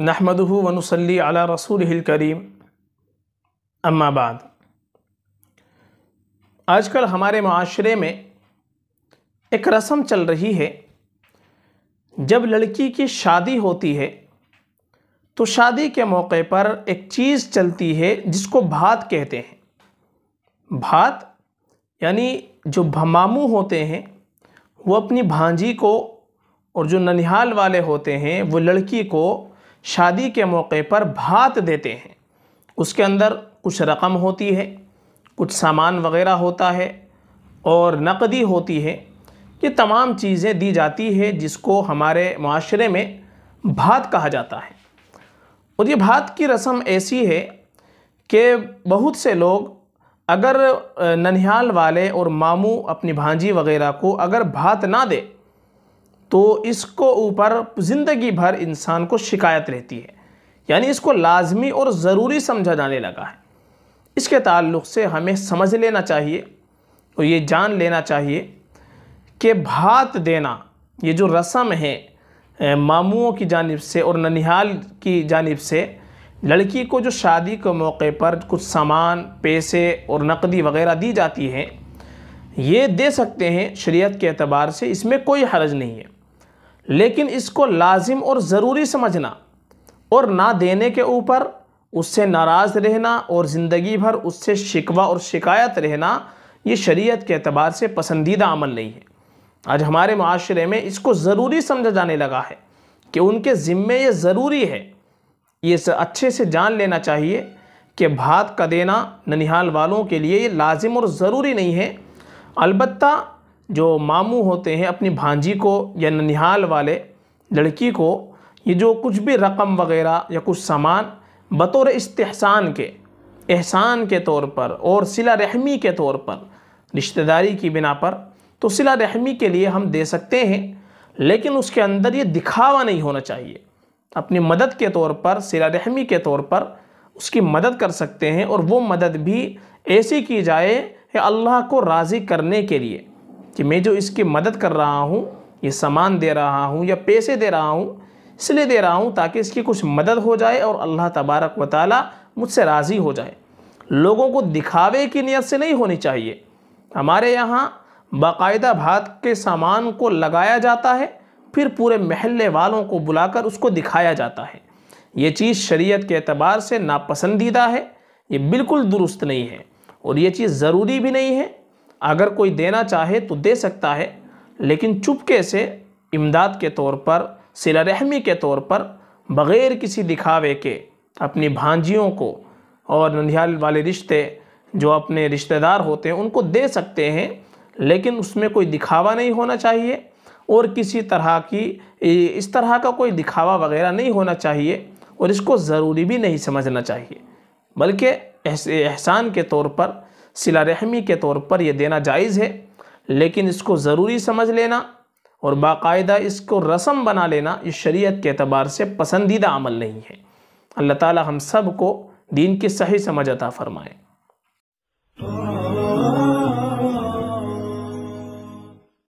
नहमद वनसली अला रसूल करीम अम्माबाद आजकल हमारे माशरे में एक रस्म चल रही है जब लड़की की शादी होती है तो शादी के मौके पर एक चीज़ चलती है जिसको भात कहते हैं भात यानी जो भमामू होते हैं वो अपनी भांजी को और जो ननिहाल वाले होते हैं वो लड़की को शादी के मौके पर भात देते हैं उसके अंदर कुछ रकम होती है कुछ सामान वगैरह होता है और नकदी होती है ये तमाम चीज़ें दी जाती है जिसको हमारे माशरे में भात कहा जाता है और ये भात की रस्म ऐसी है कि बहुत से लोग अगर ननिहाल वाले और मामू अपनी भांजी वगैरह को अगर भात ना दे तो इसको ऊपर ज़िंदगी भर इंसान को शिकायत रहती है यानी इसको लाजमी और ज़रूरी समझा जाने लगा है इसके ताल्लुक़ से हमें समझ लेना चाहिए और ये जान लेना चाहिए कि भात देना ये जो रस्म है मामुओं की जानब से और ननिहाल की जानब से लड़की को जो शादी के मौके पर कुछ सामान पैसे और नकदी वगैरह दी जाती है ये दे सकते हैं शरीयत के अतबार से इसमें कोई हर्ज नहीं है लेकिन इसको लाजिम और ज़रूरी समझना और ना देने के ऊपर उससे नाराज़ रहना और ज़िंदगी भर उससे शिकवा और शिकायत रहना ये शरीयत के अतबार से पसंदीदा अमल नहीं है आज हमारे माशरे में इसको ज़रूरी समझा जाने लगा है कि उनके ज़िम्मे ये ज़रूरी है ये अच्छे से जान लेना चाहिए कि भात का देना ननिहाल वालों के लिए ये लाजिम और ज़रूरी नहीं है अलबत्ता जो मामू होते हैं अपनी भांजी को या ननिहाल वाले लड़की को ये जो कुछ भी रकम वगैरह या कुछ सामान बतौर इस्तेहसान के एहसान के तौर पर और सिला रहमी के तौर पर रिश्तेदारी की बिना पर तो सिला रहमी के लिए हम दे सकते हैं लेकिन उसके अंदर ये दिखावा नहीं होना चाहिए अपनी मदद के तौर पर सिला रहमी के तौर पर उसकी मदद कर सकते हैं और वो मदद भी ऐसी की जाए अल्लाह को राज़ी करने के लिए कि मैं जो इसकी मदद कर रहा हूँ ये सामान दे रहा हूँ या पैसे दे रहा हूँ इसलिए दे रहा हूँ ताकि इसकी कुछ मदद हो जाए और अल्लाह तबारक व ताली मुझसे राज़ी हो जाए लोगों को दिखावे की नीयत से नहीं होनी चाहिए हमारे यहाँ बाकायदा भात के सामान को लगाया जाता है फिर पूरे महल्ले वालों को बुलाकर उसको दिखाया जाता है ये चीज़ शरीयत के अतबार से नापसंदीदा है ये बिल्कुल दुरुस्त नहीं है और ये चीज़ ज़रूरी भी नहीं है अगर कोई देना चाहे तो दे सकता है लेकिन चुपके से इमदाद के तौर पर सिला रहमी के तौर पर बग़ैर किसी दिखावे के अपनी भांजियों को और ननिहाल वाले रिश्ते जो अपने रिश्तेदार होते हैं उनको दे सकते हैं लेकिन उसमें कोई दिखावा नहीं होना चाहिए और किसी तरह की इस तरह का कोई दिखावा वगैरह नहीं होना चाहिए और इसको ज़रूरी भी नहीं समझना चाहिए बल्कि एहसान के तौर पर सिला रहमी के तौर पर यह देना जायज़ है लेकिन इसको ज़रूरी समझ लेना और बाकायदा इसको रस्म बना लेना इस शरीयत के अतबार से पसंदीदा अमल नहीं है अल्लाह ताला हम सब को दीन की सही समझ अता फ़रमाएँ